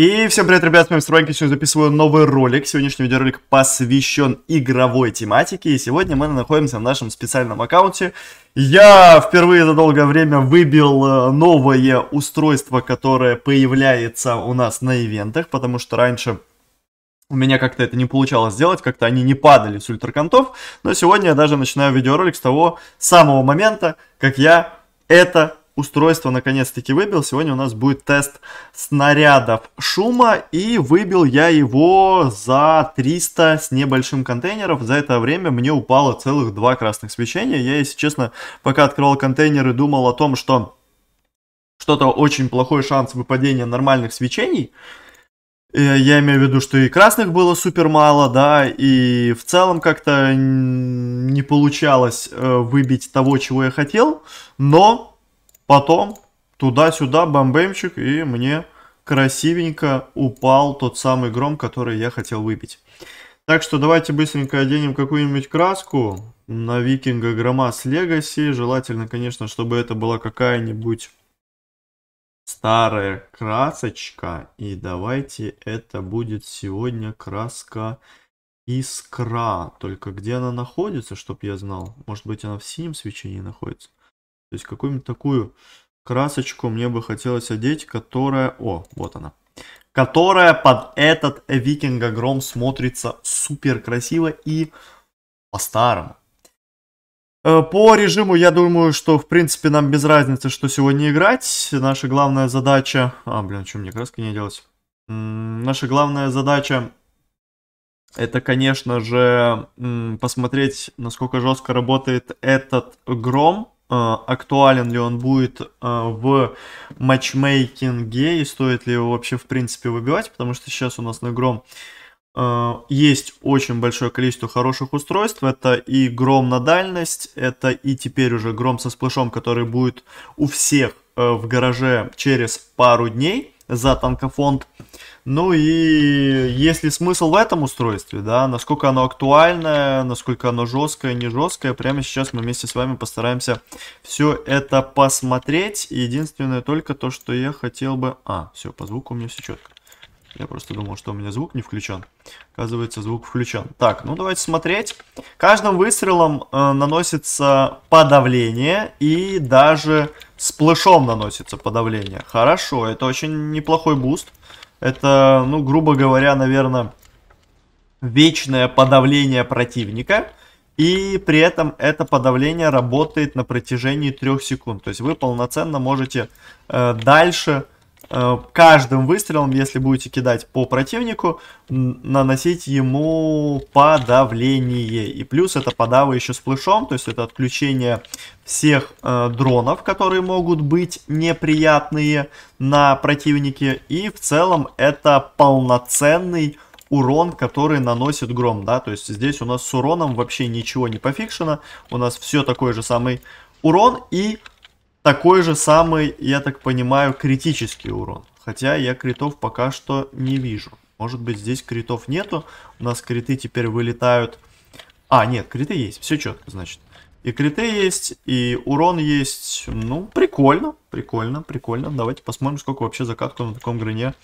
И всем привет, ребят, с вами Стройки, сегодня записываю новый ролик. Сегодняшний видеоролик посвящен игровой тематике, и сегодня мы находимся в нашем специальном аккаунте. Я впервые за долгое время выбил э, новое устройство, которое появляется у нас на ивентах, потому что раньше у меня как-то это не получалось сделать, как-то они не падали с ультраконтов, но сегодня я даже начинаю видеоролик с того самого момента, как я это устройство наконец-таки выбил. Сегодня у нас будет тест снарядов шума. И выбил я его за 300 с небольшим контейнеров. За это время мне упало целых два красных свечения. Я, если честно, пока открывал контейнеры, думал о том, что что-то очень плохой шанс выпадения нормальных свечений. Э, я имею в виду, что и красных было супер мало, да, и в целом как-то не получалось э, выбить того, чего я хотел, но Потом туда-сюда бомбемчик, и мне красивенько упал тот самый гром, который я хотел выпить. Так что давайте быстренько оденем какую-нибудь краску на Викинга Громас Легаси. Желательно, конечно, чтобы это была какая-нибудь старая красочка. И давайте это будет сегодня краска Искра. Только где она находится, чтобы я знал? Может быть она в синем свечении находится? То есть какую-нибудь такую красочку мне бы хотелось одеть, которая... О, вот она. Которая под этот викинга Гром смотрится супер красиво и по-старому. Э, по режиму, я думаю, что, в принципе, нам без разницы, что сегодня играть. Наша главная задача... А, блин, что мне краска не делать? Наша главная задача это, конечно же, посмотреть, насколько жестко работает этот гром. Э, актуален ли он будет э, в матчмейкинге и стоит ли его вообще в принципе выбивать, потому что сейчас у нас на Гром э, есть очень большое количество хороших устройств. Это и Гром на дальность, это и теперь уже Гром со сплэшом, который будет у всех в гараже через пару дней за танкофонд. Ну и есть ли смысл в этом устройстве, да, насколько оно актуальное, насколько оно жесткое, не жесткое, прямо сейчас мы вместе с вами постараемся все это посмотреть. Единственное только то, что я хотел бы... А, все, по звуку у меня все четко. Я просто думал, что у меня звук не включен. Оказывается, звук включен. Так, ну давайте смотреть. Каждым выстрелом э, наносится подавление и даже с плешом наносится подавление. Хорошо, это очень неплохой буст. Это, ну, грубо говоря, наверное, вечное подавление противника. И при этом это подавление работает на протяжении трех секунд. То есть вы полноценно можете э, дальше Э, каждым выстрелом, если будете кидать по противнику, наносить ему подавление. И плюс это подава еще с плешом, то есть это отключение всех э, дронов, которые могут быть неприятные на противнике. И в целом это полноценный урон, который наносит гром, да, то есть здесь у нас с уроном вообще ничего не пофикшено, у нас все такой же самый урон и такой же самый, я так понимаю, критический урон. Хотя я критов пока что не вижу. Может быть здесь критов нету. У нас криты теперь вылетают. А, нет, криты есть. Все четко, значит. И криты есть, и урон есть. Ну, прикольно, прикольно, прикольно. Давайте посмотрим, сколько вообще закатку на таком грыне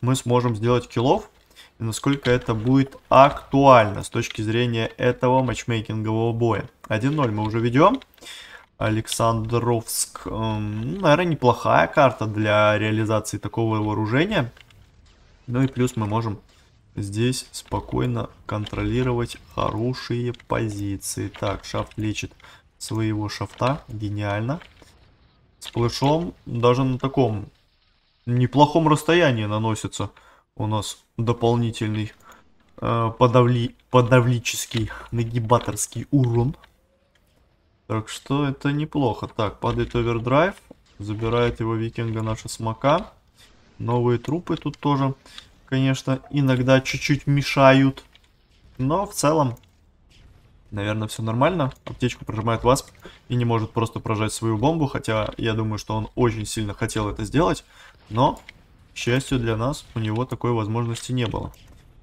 мы сможем сделать киллов. И насколько это будет актуально с точки зрения этого матчмейкингового боя. 1-0 мы уже ведем. Александровск. Эм, ну, наверное, неплохая карта для реализации такого вооружения. Ну и плюс мы можем здесь спокойно контролировать хорошие позиции. Так, шафт лечит своего шафта. Гениально. С плешом даже на таком неплохом расстоянии наносится у нас дополнительный э, подавли, подавлический нагибаторский урон. Так что это неплохо. Так, падает овердрайв. Забирает его викинга наша смока. Новые трупы тут тоже, конечно, иногда чуть-чуть мешают. Но в целом, наверное, все нормально. Аптечку прожимает вас и не может просто прожать свою бомбу. Хотя я думаю, что он очень сильно хотел это сделать. Но, к счастью для нас, у него такой возможности не было.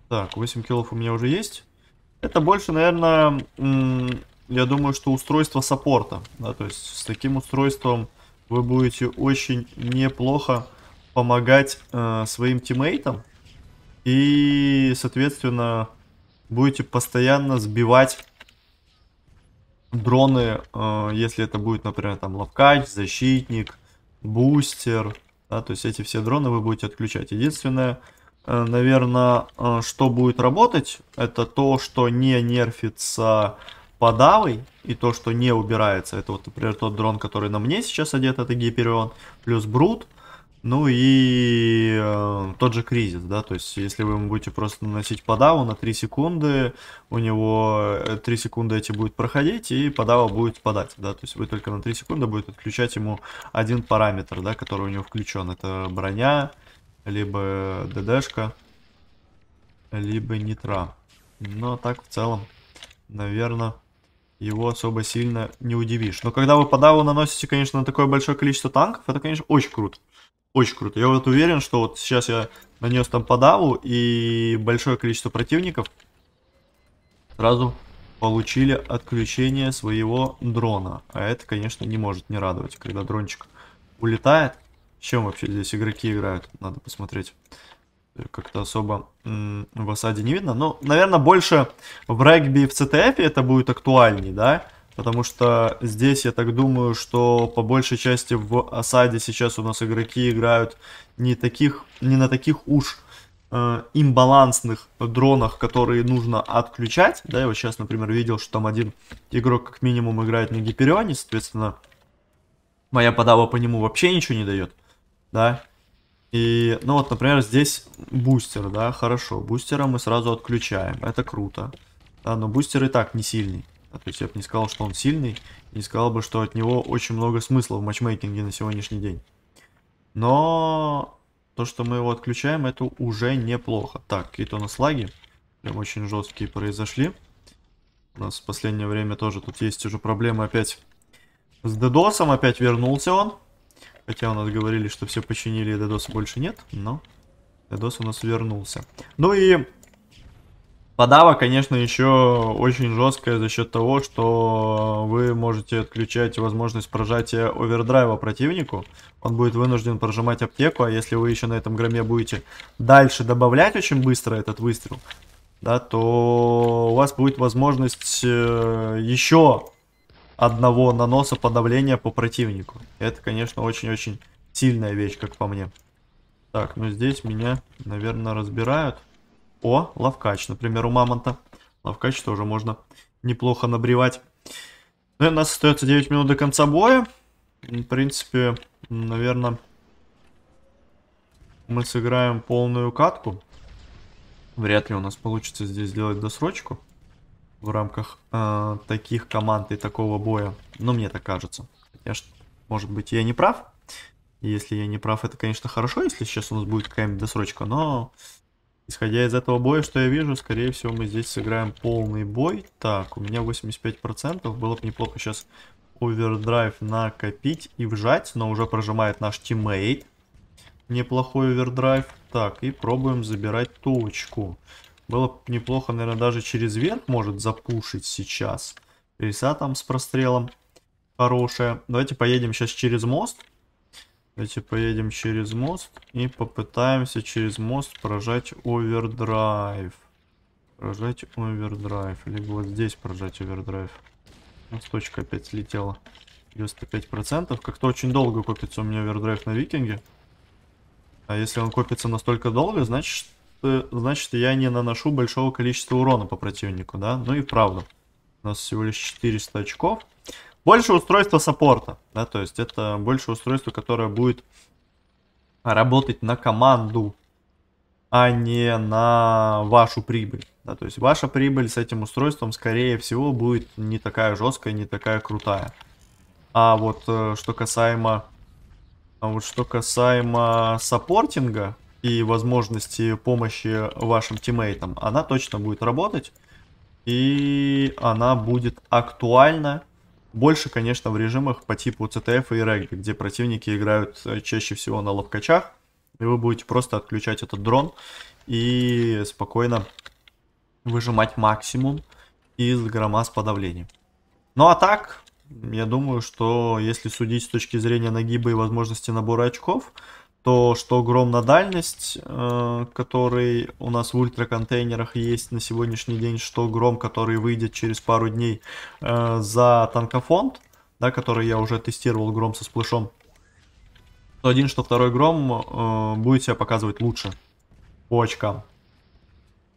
Так, 8 киллов у меня уже есть. Это больше, наверное, я думаю, что устройство саппорта. Да, то есть с таким устройством вы будете очень неплохо помогать э, своим тиммейтам. И, соответственно, будете постоянно сбивать дроны, э, если это будет, например, там ловкач, защитник, бустер. Да, то есть эти все дроны вы будете отключать. Единственное, э, наверное, э, что будет работать, это то, что не нерфится подавой и то, что не убирается. Это вот, например, тот дрон, который на мне сейчас одет, это Гиперион, плюс Брут. Ну и э, тот же кризис, да, то есть если вы ему будете просто наносить подаву на 3 секунды, у него 3 э, секунды эти будут проходить и подава будет спадать, да, то есть вы только на 3 секунды будете отключать ему один параметр, да, который у него включен, это броня, либо ДДшка, либо нитра, но так в целом, наверное его особо сильно не удивишь. Но когда вы по даву наносите, конечно, на такое большое количество танков, это, конечно, очень круто. Очень круто. Я вот уверен, что вот сейчас я нанес там по даву, и большое количество противников сразу получили отключение своего дрона. А это, конечно, не может не радовать, когда дрончик улетает. чем вообще здесь игроки играют? Надо посмотреть как-то особо в осаде не видно. Но, наверное, больше в регби и в CTF это будет актуальней, да? Потому что здесь, я так думаю, что по большей части в осаде сейчас у нас игроки играют не, таких, не на таких уж э, имбалансных дронах, которые нужно отключать. Да, я вот сейчас, например, видел, что там один игрок как минимум играет на Гиперионе, соответственно, моя подава по нему вообще ничего не дает. Да, и, ну вот, например, здесь бустер, да, хорошо. Бустера мы сразу отключаем, это круто. Да, но бустер и так не сильный. Да, то есть я бы не сказал, что он сильный, не сказал бы, что от него очень много смысла в матчмейкинге на сегодняшний день. Но то, что мы его отключаем, это уже неплохо. Так, какие-то у нас лаги, прям очень жесткие произошли. У нас в последнее время тоже тут есть уже проблемы опять с дедосом, опять вернулся он. Хотя у нас говорили, что все починили, и DDoS больше нет, но DDoS у нас вернулся. Ну и подава, конечно, еще очень жесткая за счет того, что вы можете отключать возможность прожатия овердрайва противнику. Он будет вынужден прожимать аптеку, а если вы еще на этом громе будете дальше добавлять очень быстро этот выстрел, да, то у вас будет возможность э, еще одного наноса подавления по противнику. Это, конечно, очень-очень сильная вещь, как по мне. Так, ну здесь меня, наверное, разбирают. О, лавкач, например, у мамонта. Лавкач тоже можно неплохо набревать. Ну и у нас остается 9 минут до конца боя. В принципе, наверное, мы сыграем полную катку. Вряд ли у нас получится здесь сделать досрочку в рамках э, таких команд и такого боя. Ну, мне так кажется. Я, может быть, я не прав. Если я не прав, это, конечно, хорошо, если сейчас у нас будет какая-нибудь досрочка, но... Исходя из этого боя, что я вижу, скорее всего, мы здесь сыграем полный бой. Так, у меня 85%. Было бы неплохо сейчас овердрайв накопить и вжать, но уже прожимает наш тиммейт. Неплохой овердрайв. Так, и пробуем забирать точку. Было неплохо, наверное, даже через верх может запушить сейчас. Риса там с прострелом хорошая. Давайте поедем сейчас через мост. Давайте поедем через мост и попытаемся через мост прожать овердрайв. Прожать овердрайв. Либо вот здесь прожать овердрайв. У нас точка опять слетела. 95%. Как-то очень долго копится у меня овердрайв на викинге. А если он копится настолько долго, значит значит я не наношу большого количества урона по противнику, да? Ну и правда. У нас всего лишь 400 очков. Больше устройства саппорта, да, то есть это больше устройство, которое будет работать на команду, а не на вашу прибыль. Да, то есть ваша прибыль с этим устройством, скорее всего, будет не такая жесткая, не такая крутая. А вот э, что касаемо, а вот что касаемо саппортинга, и возможности помощи вашим тиммейтам, она точно будет работать. И она будет актуальна больше, конечно, в режимах по типу CTF и регби, где противники играют э, чаще всего на ловкачах. И вы будете просто отключать этот дрон и спокойно выжимать максимум из грома с подавлением. Ну а так, я думаю, что если судить с точки зрения нагиба и возможности набора очков, то, что гром на дальность, э, который у нас в ультраконтейнерах есть на сегодняшний день, что гром, который выйдет через пару дней э, за танкофонд, да, который я уже тестировал, гром со сплэшом, то один, что второй гром э, будет себя показывать лучше по очкам.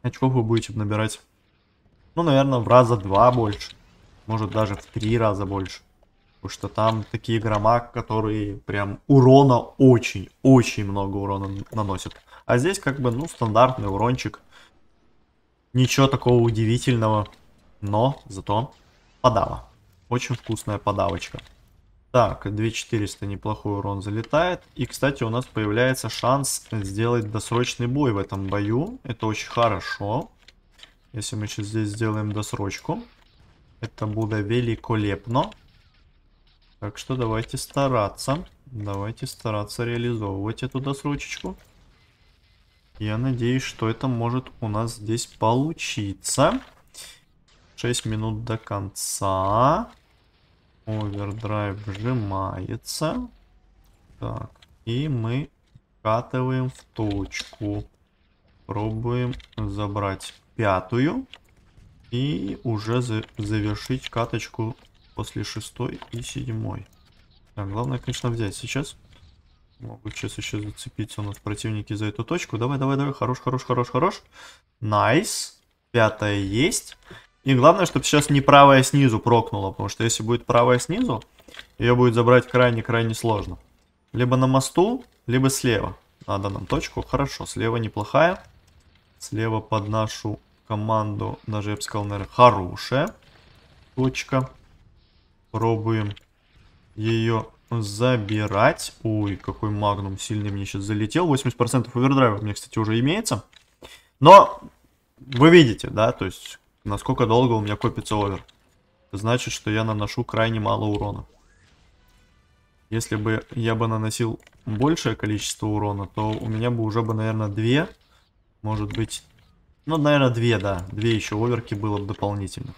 Очков вы будете набирать, ну, наверное, в раза два больше, может даже в три раза больше. Потому типа, что там такие грома, которые прям урона очень-очень много урона наносят. А здесь как бы, ну, стандартный урончик. Ничего такого удивительного. Но зато подава. Очень вкусная подавочка. Так, 2400 неплохой урон залетает. И, кстати, у нас появляется шанс сделать досрочный бой в этом бою. Это очень хорошо. Если мы сейчас здесь сделаем досрочку, это будет великолепно. Так что давайте стараться. Давайте стараться реализовывать эту досрочечку. Я надеюсь, что это может у нас здесь получиться. 6 минут до конца. Овердрайв сжимается. Так, и мы катываем в точку. Пробуем забрать пятую. И уже завершить каточку после шестой и седьмой. Так, главное, конечно, взять сейчас. могу сейчас еще зацепиться у нас противники за эту точку. Давай, давай, давай. Хорош, хорош, хорош, хорош. Найс. Пятая есть. И главное, чтобы сейчас не правая снизу прокнула. Потому что если будет правая снизу, ее будет забрать крайне-крайне сложно. Либо на мосту, либо слева. Надо нам точку. Хорошо, слева неплохая. Слева под нашу команду, даже я бы сказал, наверное, хорошая точка пробуем ее забирать. Ой, какой магнум сильный мне сейчас залетел. 80% овердрайва у меня, кстати, уже имеется. Но вы видите, да, то есть насколько долго у меня копится овер. значит, что я наношу крайне мало урона. Если бы я бы наносил большее количество урона, то у меня бы уже бы, наверное, две, может быть, ну, наверное, две, да, две еще оверки было бы дополнительно.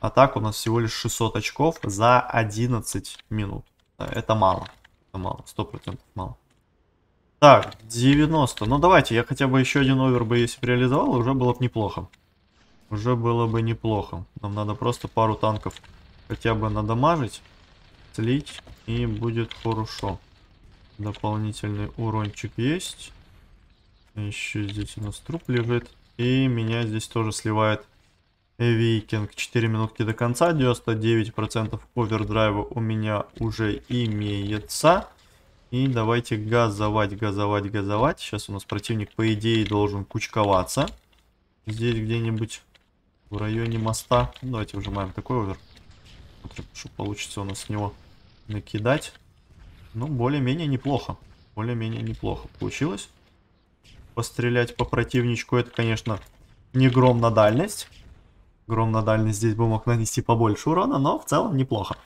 А так у нас всего лишь 600 очков за 11 минут. Э, это мало. Это мало, 100% мало. Так, 90. Ну давайте, я хотя бы еще один овер бы если бы реализовал, уже было бы неплохо. Уже было бы неплохо. Нам надо просто пару танков хотя бы надамажить, слить, и будет хорошо. Дополнительный урончик есть. Еще здесь у нас труп лежит. И меня здесь тоже сливает Викинг. 4 минутки до конца. 99% овердрайва у меня уже имеется. И давайте газовать, газовать, газовать. Сейчас у нас противник, по идее, должен кучковаться. Здесь где-нибудь в районе моста. Давайте выжимаем такой овер. что получится у нас с него накидать. Ну, более-менее неплохо. Более-менее неплохо получилось. Пострелять по противничку, это, конечно, не гром на дальность. Гром на дальность здесь бы мог нанести побольше урона, но в целом неплохо.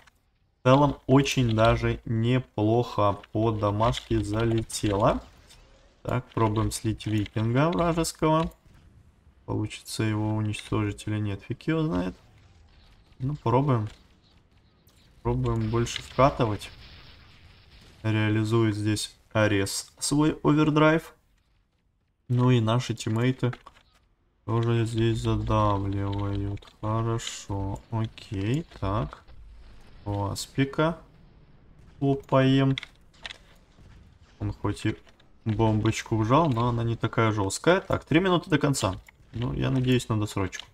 В целом очень даже неплохо по домашке залетело. Так, пробуем слить викинга вражеского. Получится его уничтожить или нет, фиг его знает. Ну, пробуем. Пробуем больше вкатывать. Реализует здесь Арес свой овердрайв. Ну и наши тиммейты тоже здесь задавливают. Хорошо. Окей, так. Аспика. Лупаем. Он хоть и бомбочку вжал, но она не такая жесткая. Так, 3 минуты до конца. Ну, я надеюсь на досрочку.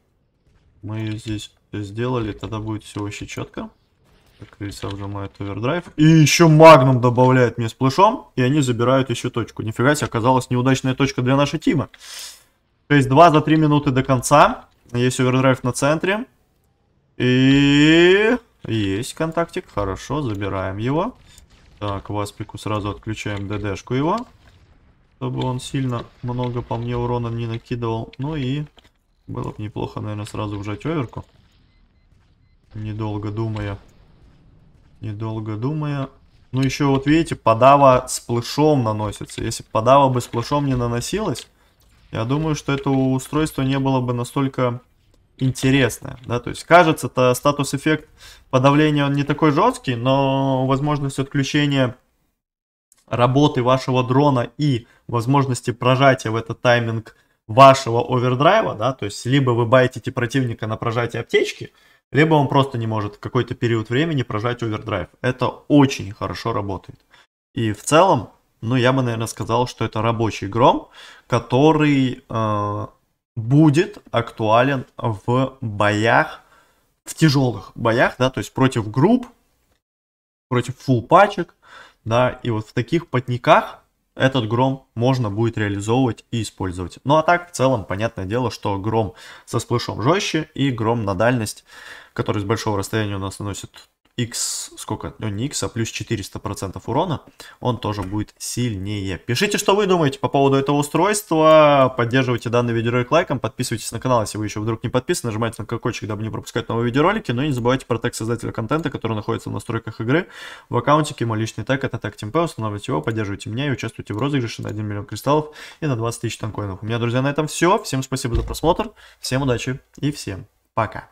Мы ее здесь сделали, тогда будет все вообще четко. Так, рельса вжимает овердрайв. И еще магнум добавляет мне сплэшом, и они забирают еще точку. Нифига себе, оказалась неудачная точка для нашей тима. То есть 2 за 3 минуты до конца. Есть овердрайв на центре. И... Есть контактик. Хорошо, забираем его. Так, Васпику сразу отключаем ДДшку его. Чтобы он сильно много по мне урона не накидывал. Ну и было бы неплохо, наверное, сразу вжать оверку. Недолго думая. Недолго думая. Ну еще вот видите, подава с плышом наносится. Если подава бы с плышом не наносилась я думаю, что это устройство не было бы настолько интересное, да, то есть кажется, то статус-эффект подавления он не такой жесткий, но возможность отключения работы вашего дрона и возможности прожатия в этот тайминг вашего овердрайва, да, то есть либо вы байтите противника на прожатие аптечки, либо он просто не может какой-то период времени прожать овердрайв. Это очень хорошо работает. И в целом но ну, я бы, наверное, сказал, что это рабочий гром, который э, будет актуален в боях, в тяжелых боях, да, то есть против групп, против фулпачек, да, и вот в таких потниках этот гром можно будет реализовывать и использовать. Ну а так, в целом, понятное дело, что гром со сплэшом жестче и гром на дальность, который с большого расстояния у нас наносит x, сколько, ну не x, а плюс 400% урона, он тоже будет сильнее. Пишите, что вы думаете по поводу этого устройства, поддерживайте данный видеоролик лайком, подписывайтесь на канал, если вы еще вдруг не подписаны, нажимайте на колокольчик, дабы не пропускать новые видеоролики, но ну и не забывайте про тег создателя контента, который находится в настройках игры, в аккаунтике, мой личный тег, это тег Тимпе, устанавливайте его, поддерживайте меня и участвуйте в розыгрыше на 1 миллион кристаллов и на 20 тысяч танкоинов. У меня, друзья, на этом все, всем спасибо за просмотр, всем удачи и всем пока.